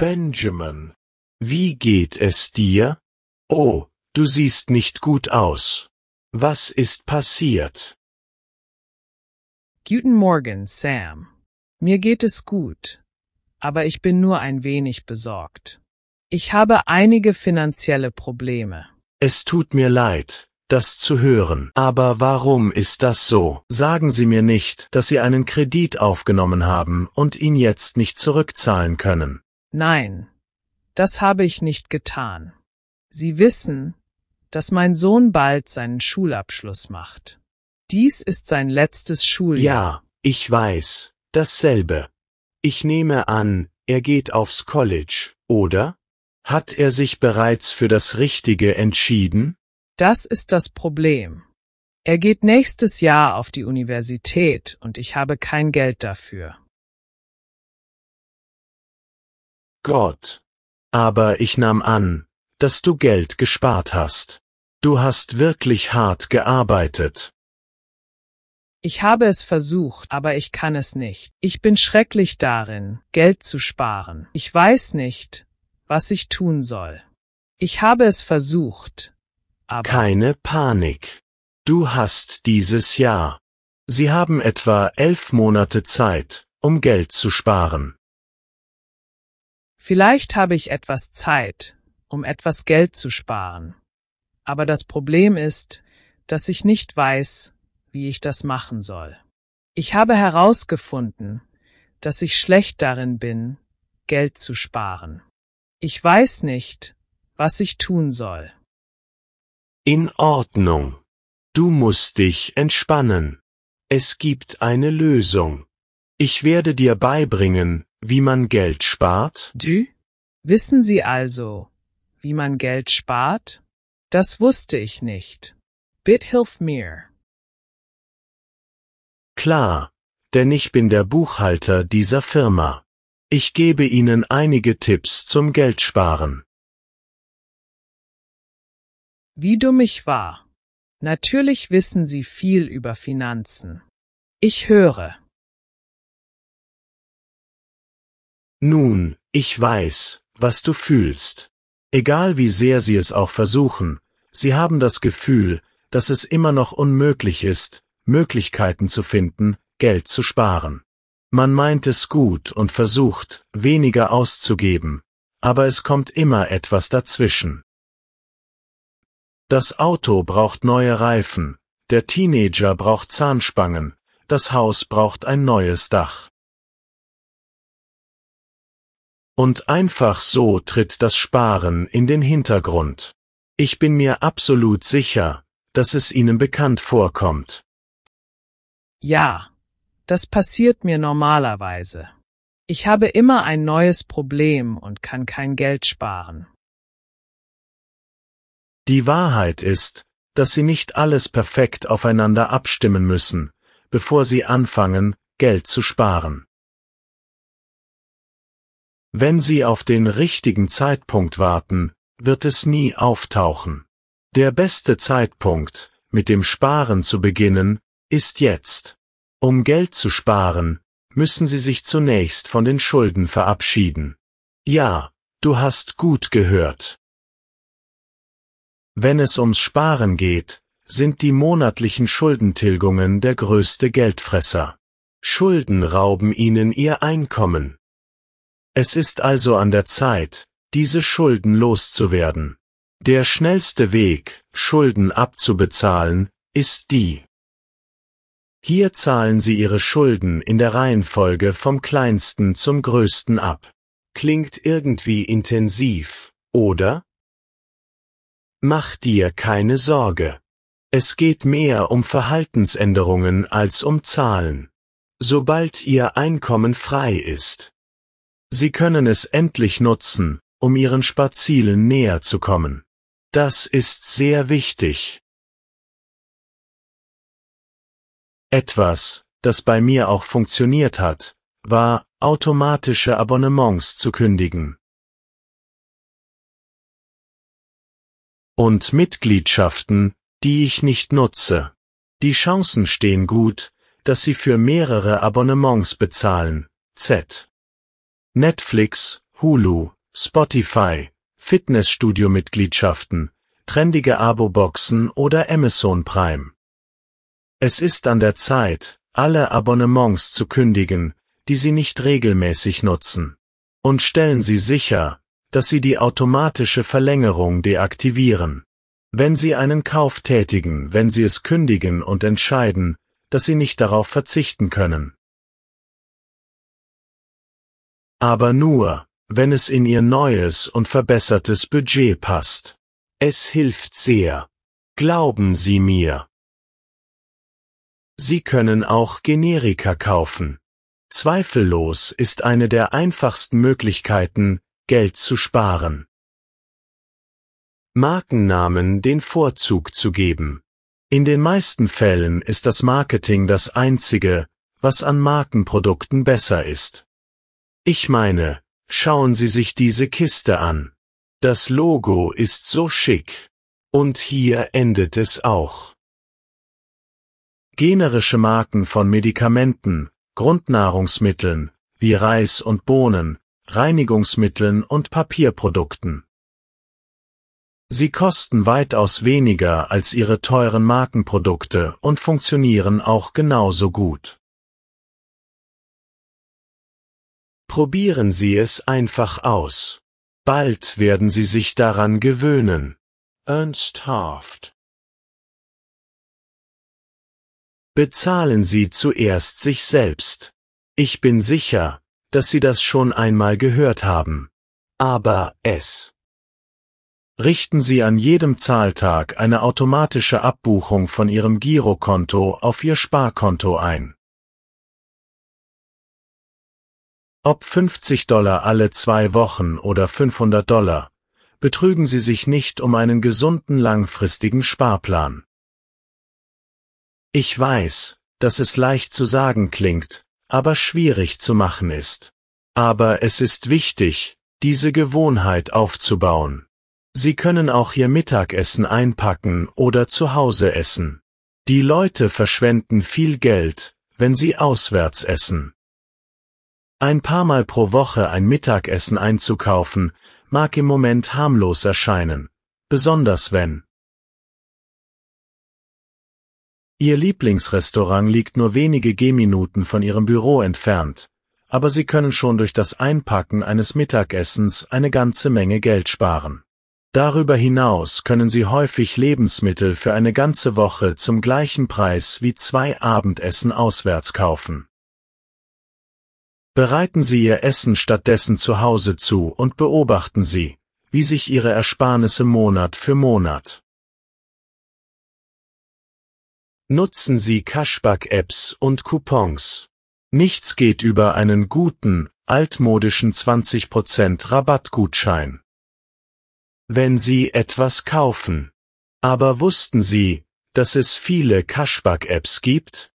Benjamin, wie geht es dir? Oh, du siehst nicht gut aus. Was ist passiert? Guten Morgen, Sam. Mir geht es gut, aber ich bin nur ein wenig besorgt. Ich habe einige finanzielle Probleme. Es tut mir leid, das zu hören. Aber warum ist das so? Sagen Sie mir nicht, dass Sie einen Kredit aufgenommen haben und ihn jetzt nicht zurückzahlen können. Nein, das habe ich nicht getan. Sie wissen, dass mein Sohn bald seinen Schulabschluss macht. Dies ist sein letztes Schuljahr. Ja, ich weiß, dasselbe. Ich nehme an, er geht aufs College, oder? Hat er sich bereits für das Richtige entschieden? Das ist das Problem. Er geht nächstes Jahr auf die Universität und ich habe kein Geld dafür. Gott. Aber ich nahm an, dass du Geld gespart hast. Du hast wirklich hart gearbeitet. Ich habe es versucht, aber ich kann es nicht. Ich bin schrecklich darin, Geld zu sparen. Ich weiß nicht, was ich tun soll. Ich habe es versucht, aber. Keine Panik. Du hast dieses Jahr. Sie haben etwa elf Monate Zeit, um Geld zu sparen. Vielleicht habe ich etwas Zeit, um etwas Geld zu sparen. Aber das Problem ist, dass ich nicht weiß, wie ich das machen soll. Ich habe herausgefunden, dass ich schlecht darin bin, Geld zu sparen. Ich weiß nicht, was ich tun soll. In Ordnung. Du musst dich entspannen. Es gibt eine Lösung. Ich werde dir beibringen, wie man Geld spart? Du? Wissen Sie also, wie man Geld spart? Das wusste ich nicht. Bitte hilf mir. Klar, denn ich bin der Buchhalter dieser Firma. Ich gebe Ihnen einige Tipps zum Geldsparen. Wie dumm ich war. Natürlich wissen Sie viel über Finanzen. Ich höre. Nun, ich weiß, was du fühlst. Egal wie sehr sie es auch versuchen, sie haben das Gefühl, dass es immer noch unmöglich ist, Möglichkeiten zu finden, Geld zu sparen. Man meint es gut und versucht, weniger auszugeben, aber es kommt immer etwas dazwischen. Das Auto braucht neue Reifen, der Teenager braucht Zahnspangen, das Haus braucht ein neues Dach. Und einfach so tritt das Sparen in den Hintergrund. Ich bin mir absolut sicher, dass es Ihnen bekannt vorkommt. Ja, das passiert mir normalerweise. Ich habe immer ein neues Problem und kann kein Geld sparen. Die Wahrheit ist, dass Sie nicht alles perfekt aufeinander abstimmen müssen, bevor Sie anfangen, Geld zu sparen. Wenn Sie auf den richtigen Zeitpunkt warten, wird es nie auftauchen. Der beste Zeitpunkt, mit dem Sparen zu beginnen, ist jetzt. Um Geld zu sparen, müssen Sie sich zunächst von den Schulden verabschieden. Ja, du hast gut gehört. Wenn es ums Sparen geht, sind die monatlichen Schuldentilgungen der größte Geldfresser. Schulden rauben ihnen ihr Einkommen. Es ist also an der Zeit, diese Schulden loszuwerden. Der schnellste Weg, Schulden abzubezahlen, ist die. Hier zahlen Sie Ihre Schulden in der Reihenfolge vom kleinsten zum größten ab. Klingt irgendwie intensiv, oder? Mach dir keine Sorge. Es geht mehr um Verhaltensänderungen als um Zahlen. Sobald Ihr Einkommen frei ist, Sie können es endlich nutzen, um Ihren Spazielen näher zu kommen. Das ist sehr wichtig. Etwas, das bei mir auch funktioniert hat, war, automatische Abonnements zu kündigen. Und Mitgliedschaften, die ich nicht nutze. Die Chancen stehen gut, dass Sie für mehrere Abonnements bezahlen. Z. Netflix, Hulu, Spotify, Fitnessstudio-Mitgliedschaften, trendige Abo-Boxen oder Amazon Prime. Es ist an der Zeit, alle Abonnements zu kündigen, die Sie nicht regelmäßig nutzen. Und stellen Sie sicher, dass Sie die automatische Verlängerung deaktivieren. Wenn Sie einen Kauf tätigen, wenn Sie es kündigen und entscheiden, dass Sie nicht darauf verzichten können. Aber nur, wenn es in ihr neues und verbessertes Budget passt. Es hilft sehr. Glauben Sie mir. Sie können auch Generika kaufen. Zweifellos ist eine der einfachsten Möglichkeiten, Geld zu sparen. Markennamen den Vorzug zu geben. In den meisten Fällen ist das Marketing das Einzige, was an Markenprodukten besser ist. Ich meine, schauen Sie sich diese Kiste an. Das Logo ist so schick. Und hier endet es auch. Generische Marken von Medikamenten, Grundnahrungsmitteln, wie Reis und Bohnen, Reinigungsmitteln und Papierprodukten. Sie kosten weitaus weniger als ihre teuren Markenprodukte und funktionieren auch genauso gut. Probieren Sie es einfach aus. Bald werden Sie sich daran gewöhnen. Ernsthaft. Bezahlen Sie zuerst sich selbst. Ich bin sicher, dass Sie das schon einmal gehört haben. Aber es. Richten Sie an jedem Zahltag eine automatische Abbuchung von Ihrem Girokonto auf Ihr Sparkonto ein. Ob 50 Dollar alle zwei Wochen oder 500 Dollar, betrügen Sie sich nicht um einen gesunden langfristigen Sparplan. Ich weiß, dass es leicht zu sagen klingt, aber schwierig zu machen ist. Aber es ist wichtig, diese Gewohnheit aufzubauen. Sie können auch Ihr Mittagessen einpacken oder zu Hause essen. Die Leute verschwenden viel Geld, wenn sie auswärts essen. Ein paar Mal pro Woche ein Mittagessen einzukaufen, mag im Moment harmlos erscheinen, besonders wenn Ihr Lieblingsrestaurant liegt nur wenige Gehminuten von Ihrem Büro entfernt, aber Sie können schon durch das Einpacken eines Mittagessens eine ganze Menge Geld sparen. Darüber hinaus können Sie häufig Lebensmittel für eine ganze Woche zum gleichen Preis wie zwei Abendessen auswärts kaufen. Bereiten Sie Ihr Essen stattdessen zu Hause zu und beobachten Sie, wie sich Ihre Ersparnisse Monat für Monat. Nutzen Sie Cashback-Apps und Coupons. Nichts geht über einen guten, altmodischen 20% Rabattgutschein. Wenn Sie etwas kaufen. Aber wussten Sie, dass es viele Cashback-Apps gibt?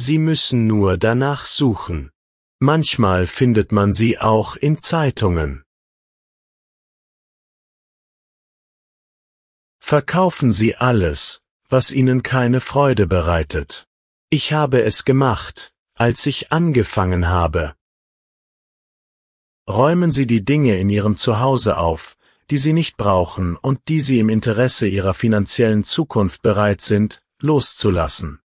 Sie müssen nur danach suchen. Manchmal findet man sie auch in Zeitungen. Verkaufen Sie alles, was Ihnen keine Freude bereitet. Ich habe es gemacht, als ich angefangen habe. Räumen Sie die Dinge in Ihrem Zuhause auf, die Sie nicht brauchen und die Sie im Interesse Ihrer finanziellen Zukunft bereit sind, loszulassen.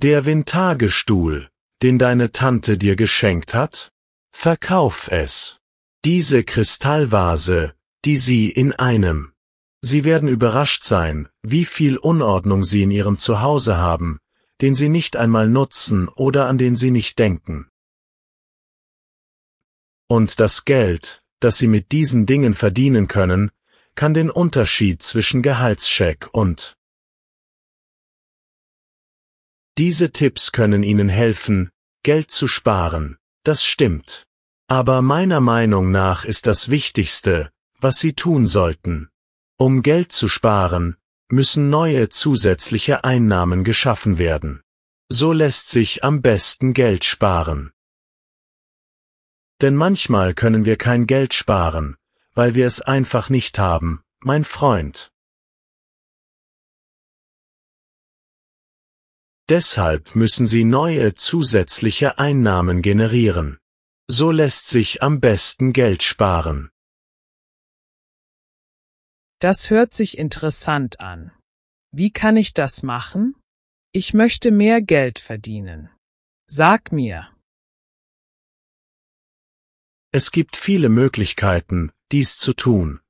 Der Vintagestuhl, den deine Tante dir geschenkt hat? Verkauf es. Diese Kristallvase, die sie in einem. Sie werden überrascht sein, wie viel Unordnung sie in ihrem Zuhause haben, den sie nicht einmal nutzen oder an den sie nicht denken. Und das Geld, das sie mit diesen Dingen verdienen können, kann den Unterschied zwischen Gehaltscheck und diese Tipps können Ihnen helfen, Geld zu sparen, das stimmt. Aber meiner Meinung nach ist das Wichtigste, was Sie tun sollten. Um Geld zu sparen, müssen neue zusätzliche Einnahmen geschaffen werden. So lässt sich am besten Geld sparen. Denn manchmal können wir kein Geld sparen, weil wir es einfach nicht haben, mein Freund. Deshalb müssen sie neue zusätzliche Einnahmen generieren. So lässt sich am besten Geld sparen. Das hört sich interessant an. Wie kann ich das machen? Ich möchte mehr Geld verdienen. Sag mir. Es gibt viele Möglichkeiten, dies zu tun,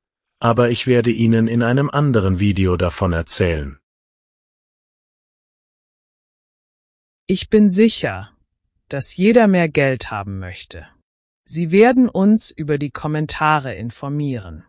aber ich werde Ihnen in einem anderen Video davon erzählen. Ich bin sicher, dass jeder mehr Geld haben möchte. Sie werden uns über die Kommentare informieren.